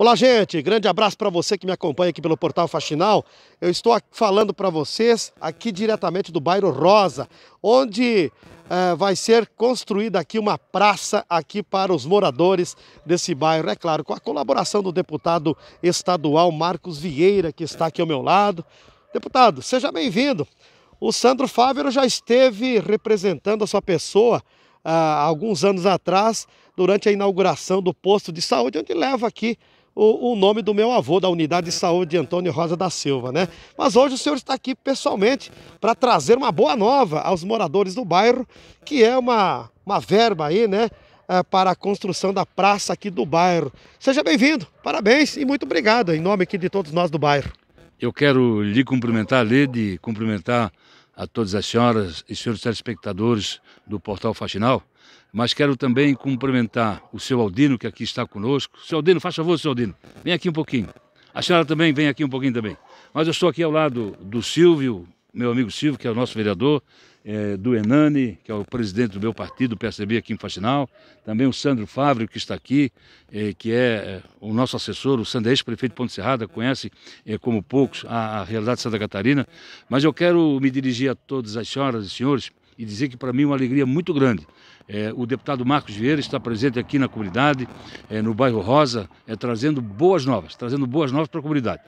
Olá, gente. Grande abraço para você que me acompanha aqui pelo portal Faxinal. Eu estou falando para vocês aqui diretamente do bairro Rosa, onde é, vai ser construída aqui uma praça aqui para os moradores desse bairro. É claro, com a colaboração do deputado estadual Marcos Vieira, que está aqui ao meu lado. Deputado, seja bem-vindo. O Sandro Fávero já esteve representando a sua pessoa há ah, alguns anos atrás, durante a inauguração do posto de saúde, onde leva aqui o, o, nome do meu avô, da Unidade de Saúde de Antônio Rosa da Silva, né? Mas hoje o senhor está aqui pessoalmente para trazer uma boa nova aos moradores do bairro, que é uma, uma verba aí, né? É, para a construção da praça aqui do bairro. Seja bem-vindo, parabéns e muito obrigado em nome aqui de todos nós do bairro. Eu quero lhe cumprimentar, Lede, cumprimentar a todas as senhoras e senhores telespectadores do Portal Faxinal mas quero também cumprimentar o seu Aldino, que aqui está conosco. Seu Aldino, faz favor, seu Aldino, vem aqui um pouquinho. A senhora também vem aqui um pouquinho também. Mas eu estou aqui ao lado do Silvio, meu amigo Silvio, que é o nosso vereador, é, do Enani, que é o presidente do meu partido, PSDB aqui em Faxinal, também o Sandro Fábio, que está aqui, é, que é, é o nosso assessor, o Sandro, é ex-prefeito de Ponte Serrada, conhece é, como poucos a, a realidade de Santa Catarina, mas eu quero me dirigir a todas as senhoras e senhores e dizer que para mim é uma alegria muito grande é, o deputado Marcos Vieira está presente aqui na comunidade, é, no bairro Rosa, é, trazendo boas novas, trazendo boas novas para a comunidade.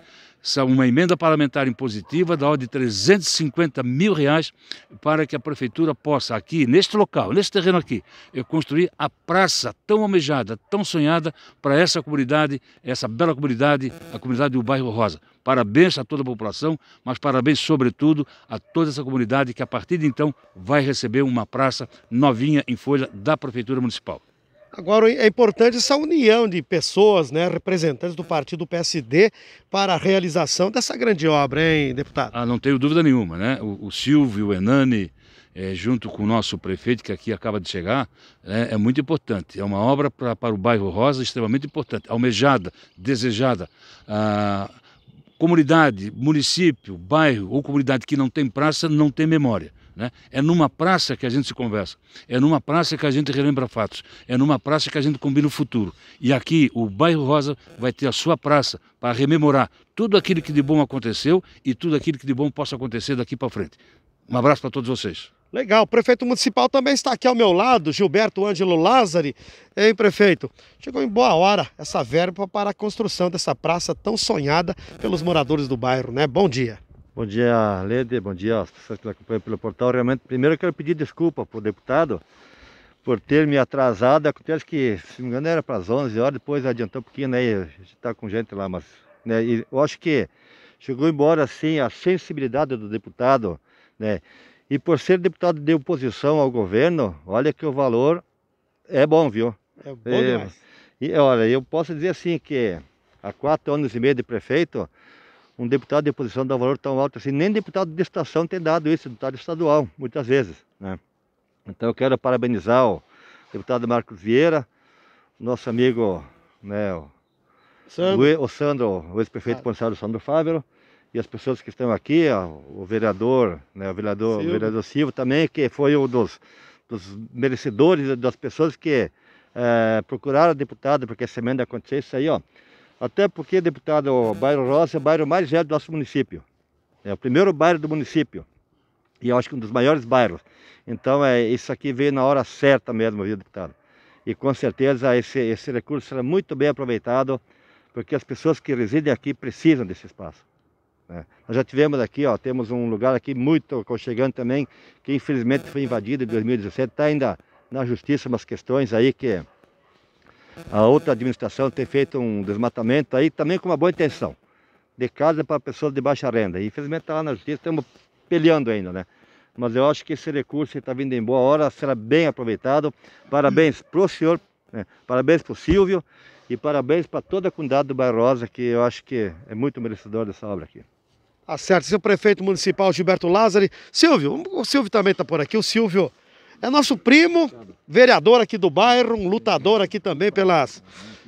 São é uma emenda parlamentar impositiva da ordem de 350 mil reais para que a prefeitura possa aqui, neste local, neste terreno aqui, é, construir a praça tão almejada, tão sonhada para essa comunidade, essa bela comunidade, a comunidade do bairro Rosa. Parabéns a toda a população, mas parabéns sobretudo a toda essa comunidade que a partir de então vai receber uma praça novinha em folha folha da Prefeitura Municipal. Agora é importante essa união de pessoas, né, representantes do partido PSD, para a realização dessa grande obra, hein, deputado? Ah, não tenho dúvida nenhuma, né? O, o Silvio, o Enani, é, eh, junto com o nosso prefeito, que aqui acaba de chegar, é, é muito importante. É uma obra pra, para o bairro Rosa extremamente importante, almejada, desejada. Ah, comunidade, município, bairro ou comunidade que não tem praça não tem memória. Né? É numa praça que a gente se conversa, é numa praça que a gente relembra fatos, é numa praça que a gente combina o futuro. E aqui o bairro Rosa vai ter a sua praça para rememorar tudo aquilo que de bom aconteceu e tudo aquilo que de bom possa acontecer daqui para frente. Um abraço para todos vocês. Legal, o prefeito municipal também está aqui ao meu lado, Gilberto Ângelo Lázari. Hein, prefeito? Chegou em boa hora essa verba para a construção dessa praça tão sonhada pelos moradores do bairro, né? Bom dia. Bom dia, Lede, bom dia às pessoas que acompanham pelo portal. Realmente, primeiro eu quero pedir desculpa para o deputado por ter me atrasado. Acontece que, se não me engano, era para as 11 horas, depois adiantou um pouquinho, né? A gente está com gente lá, mas né, eu acho que chegou embora assim a sensibilidade do deputado, né? E por ser deputado de oposição ao governo, olha que o valor é bom, viu? É bom demais. E, é, e olha, eu posso dizer assim que há quatro anos e meio de prefeito, um deputado de posição dá valor tão alto assim, nem deputado de estação tem dado isso, deputado estadual, muitas vezes. Né? Então eu quero parabenizar o deputado Marcos Vieira, nosso amigo né, o Sandro, o, Sandro, o ex-prefeito ah. Ponçado Sandro Fávero, e as pessoas que estão aqui, ó, o vereador, né, o vereador Silva. O vereador Silva também, que foi um dos, dos merecedores, das pessoas que é, procuraram deputado deputada para que essa emenda acontecesse aí, ó. Até porque, deputado, o bairro Roça é o bairro mais velho do nosso município. É o primeiro bairro do município. E eu acho que um dos maiores bairros. Então, é, isso aqui veio na hora certa mesmo, viu, deputado? E com certeza esse, esse recurso será muito bem aproveitado, porque as pessoas que residem aqui precisam desse espaço. Né? Nós já tivemos aqui, ó, temos um lugar aqui muito aconchegante também, que infelizmente foi invadido em 2017, está ainda na justiça umas questões aí que a outra administração ter feito um desmatamento aí também com uma boa intenção, de casa para pessoas de baixa renda. E infelizmente está lá na justiça, estamos peleando ainda, né? Mas eu acho que esse recurso está vindo em boa hora será bem aproveitado. Parabéns para o senhor, né? parabéns para o Silvio e parabéns para toda a comunidade do Bairro Rosa, que eu acho que é muito merecedor dessa obra aqui. Tá certo, seu prefeito municipal Gilberto Lázari. Silvio, o Silvio também está por aqui. O Silvio é nosso primo, vereador aqui do bairro, um lutador aqui também pelas,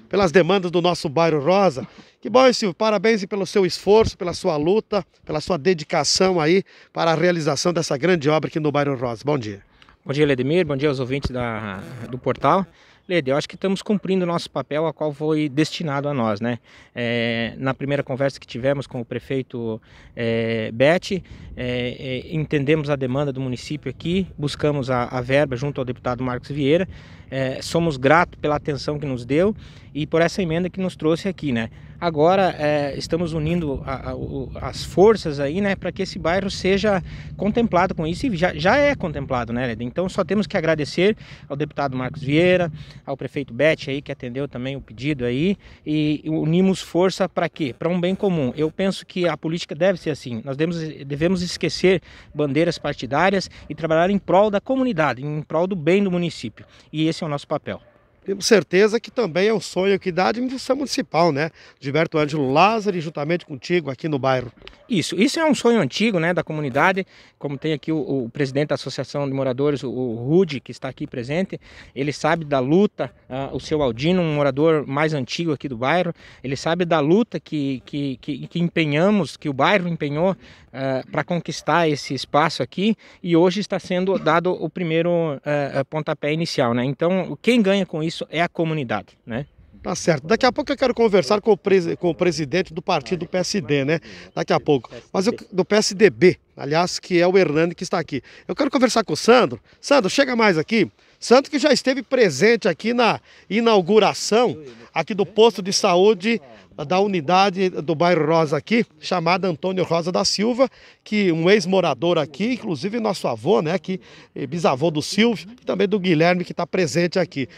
pelas demandas do nosso bairro Rosa. Que bom, Silvio. Parabéns pelo seu esforço, pela sua luta, pela sua dedicação aí para a realização dessa grande obra aqui no bairro Rosa. Bom dia. Bom dia, Ledemir. Bom dia aos ouvintes da, do portal. Lede, eu acho que estamos cumprindo o nosso papel, a qual foi destinado a nós. Né? É, na primeira conversa que tivemos com o prefeito é, Bete, é, é, entendemos a demanda do município aqui, buscamos a, a verba junto ao deputado Marcos Vieira, é, somos gratos pela atenção que nos deu e por essa emenda que nos trouxe aqui. Né? agora é, estamos unindo a, a, as forças aí, né, para que esse bairro seja contemplado com isso e já, já é contemplado, né, Leda? Então só temos que agradecer ao deputado Marcos Vieira, ao prefeito Bete aí que atendeu também o pedido aí e unimos força para quê? Para um bem comum. Eu penso que a política deve ser assim. Nós devemos, devemos esquecer bandeiras partidárias e trabalhar em prol da comunidade, em prol do bem do município. E esse é o nosso papel tenho certeza que também é um sonho que dá a administração municipal, né? Gilberto Ângelo Lázaro, juntamente contigo aqui no bairro. Isso, isso é um sonho antigo, né, da comunidade. Como tem aqui o, o presidente da Associação de Moradores, o, o Rude, que está aqui presente, ele sabe da luta, uh, o seu Aldino, um morador mais antigo aqui do bairro, ele sabe da luta que, que, que, que empenhamos, que o bairro empenhou uh, para conquistar esse espaço aqui e hoje está sendo dado o primeiro uh, pontapé inicial, né? Então, quem ganha com isso? isso é a comunidade, né? Tá certo. Daqui a pouco eu quero conversar com o, com o presidente do partido do PSD, né? Daqui a pouco. Mas eu, do PSDB, aliás, que é o Hernani que está aqui. Eu quero conversar com o Sandro. Sandro, chega mais aqui. Sandro que já esteve presente aqui na inauguração aqui do posto de saúde da unidade do bairro Rosa aqui, chamada Antônio Rosa da Silva, que um ex-morador aqui, inclusive nosso avô, né, que eh, bisavô do Silvio e também do Guilherme que está presente aqui.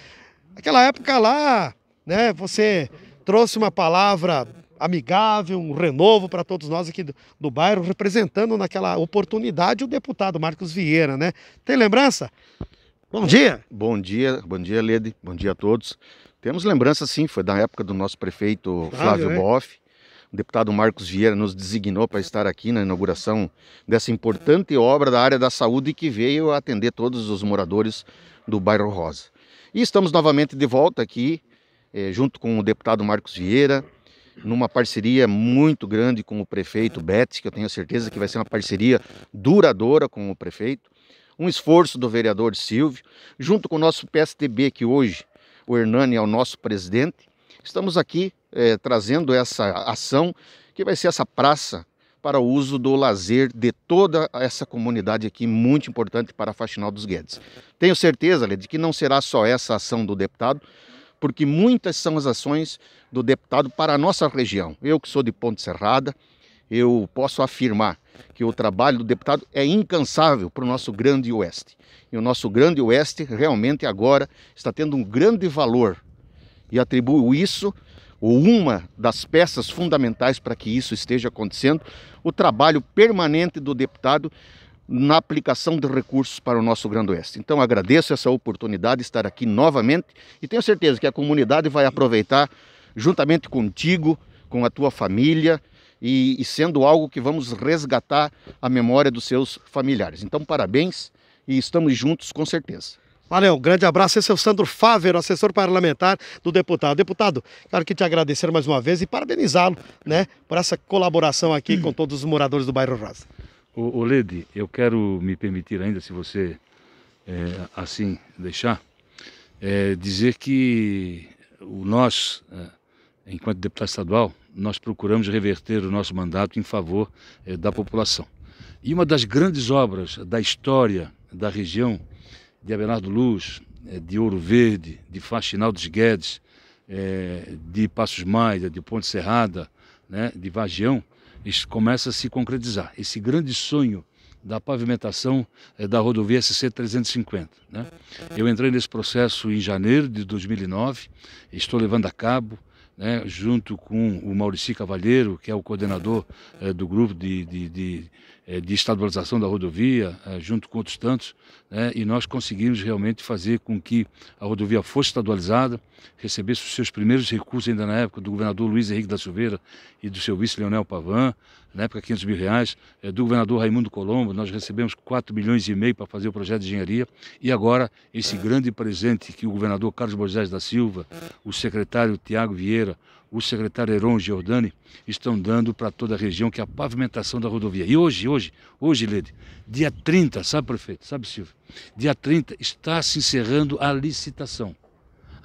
Naquela época lá, né, você trouxe uma palavra amigável, um renovo para todos nós aqui do, do, bairro, representando naquela oportunidade o deputado Marcos Vieira, né? Tem lembrança? Bom dia. Bom dia, bom dia, Lede. Bom dia a todos. Temos lembrança, sim, foi da época do nosso prefeito Flávio, Flávio né? Boff. O deputado Marcos Vieira nos designou para estar aqui na inauguração dessa importante obra da área da saúde que veio atender todos os moradores do bairro Rosa. E estamos novamente de volta aqui, eh, junto com o deputado Marcos Vieira, numa parceria muito grande com o prefeito Betes, que eu tenho certeza que vai ser uma parceria duradoura com o prefeito. Um esforço do vereador Silvio, junto com o nosso PSTB, que hoje o Hernani é o nosso presidente. Estamos aqui eh, trazendo essa ação, que vai ser essa praça para o uso do lazer de toda essa comunidade aqui, muito importante para a Faxinal dos Guedes. Tenho certeza, Lê, de que não será só essa ação do deputado, porque muitas são as ações do deputado para a nossa região. Eu que sou de Ponte Serrada, eu posso afirmar que o trabalho do deputado é incansável para o nosso grande oeste. E o nosso grande oeste realmente agora está tendo um grande valor e atribuo isso ou uma das peças fundamentais para que isso esteja acontecendo, o trabalho permanente do deputado na aplicação de recursos para o nosso Grande Oeste. Então agradeço essa oportunidade de estar aqui novamente e tenho certeza que a comunidade vai aproveitar juntamente contigo, com a tua família e, e sendo algo que vamos resgatar a memória dos seus familiares. Então parabéns e estamos juntos com certeza. Valeu, um grande abraço. Esse é o Sandro Fávero, assessor parlamentar do deputado. Deputado, quero que te agradecer mais uma vez e parabenizá-lo né, por essa colaboração aqui com todos os moradores do bairro Rosa. O, o Lede, eu quero me permitir ainda, se você é, assim deixar, é, dizer que nós, é, enquanto deputado estadual, nós procuramos reverter o nosso mandato em favor é, da população. E uma das grandes obras da história da região de Abelardo Luz, eh, de Ouro Verde, de dos Guedes, eh, de Passos Maia, de Ponte Serrada, né, de Vagião, isso começa a se concretizar. Esse grande sonho da pavimentação eh, da rodovia SC 350. Né? Eu entrei nesse processo em janeiro de 2009, estou levando a cabo, né, junto com o Maurici Cavalheiro, que é o coordenador eh, do grupo de, de, de, eh, de estabilização da rodovia, eh, junto com outros tantos, né, e nós conseguimos realmente fazer com que a rodovia fosse estadualizada, recebesse os seus primeiros recursos ainda na época do governador Luiz Henrique da Silveira e do seu vice Leonel Pavan, na época 500 mil reais, é, do governador Raimundo Colombo, nós recebemos 4 milhões e meio para fazer o projeto de engenharia, e agora esse é. grande presente que o governador Carlos Borges da Silva, o secretário Tiago Vieira, o secretário Heron Giordani estão dando para toda a região, que é a pavimentação da rodovia. E hoje, hoje, hoje, Lede, dia 30, sabe, prefeito, sabe, Silvio, dia 30 está se encerrando a licitação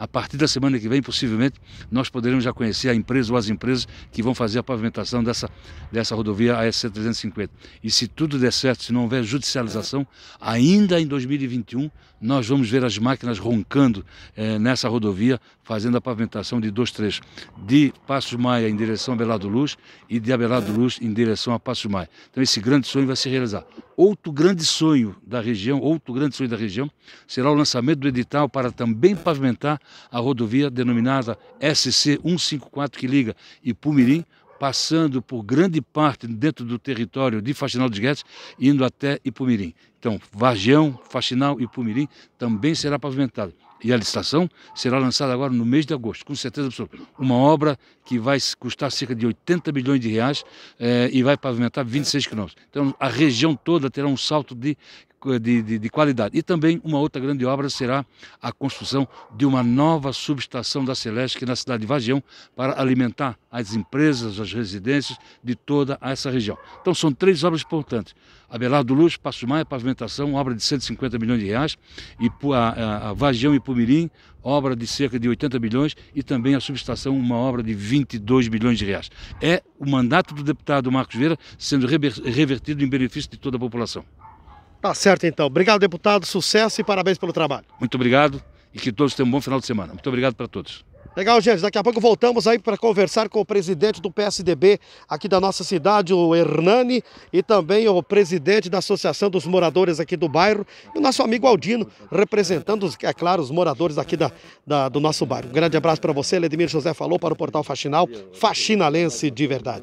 a partir da semana que vem, possivelmente, nós poderemos já conhecer a empresa ou as empresas que vão fazer a pavimentação dessa, dessa rodovia ASC 350. E se tudo der certo, se não houver judicialização, ainda em 2021 nós vamos ver as máquinas roncando eh, nessa rodovia, fazendo a pavimentação de dois trechos, de Passos Maia em direção a Abelardo Luz e de Abelardo Luz em direção a Passos Maia. Então esse grande sonho vai se realizar. Outro grande sonho da região, outro grande sonho da região, será o lançamento do edital para também pavimentar a rodovia denominada SC 154 que liga Ipumirim, passando por grande parte dentro do território de Faxinal dos Guedes, indo até Ipumirim. Então, Vargião, Faxinal e Ipumirim também será pavimentado. E a licitação será lançada agora no mês de agosto, com certeza absoluta. Uma obra que vai custar cerca de 80 bilhões de reais eh, e vai pavimentar 26 quilômetros. Então, a região toda terá um salto de de, de, de, qualidade. E também uma outra grande obra será a construção de uma nova subestação da Celeste na cidade de Vagião para alimentar as empresas, as residências de toda essa região. Então são três obras importantes. Abelardo Luz, Passo Maia, pavimentação, obra de 150 milhões de reais, e a, a Vagião e Pumirim, obra de cerca de 80 milhões, e também a subestação, uma obra de 22 milhões de reais. É o mandato do deputado Marcos Vieira sendo revertido em benefício de toda a população. Tá certo então. Obrigado, deputado. Sucesso e parabéns pelo trabalho. Muito obrigado e que todos tenham um bom final de semana. Muito obrigado para todos. Legal, gente. Daqui a pouco voltamos aí para conversar com o presidente do PSDB aqui da nossa cidade, o Hernani, e também o presidente da Associação dos Moradores aqui do bairro, e o nosso amigo Aldino, representando, é claro, os moradores aqui da, da do nosso bairro. Um grande abraço para você, Ledimir José falou para o Portal Faxinal, faxinalense de verdade.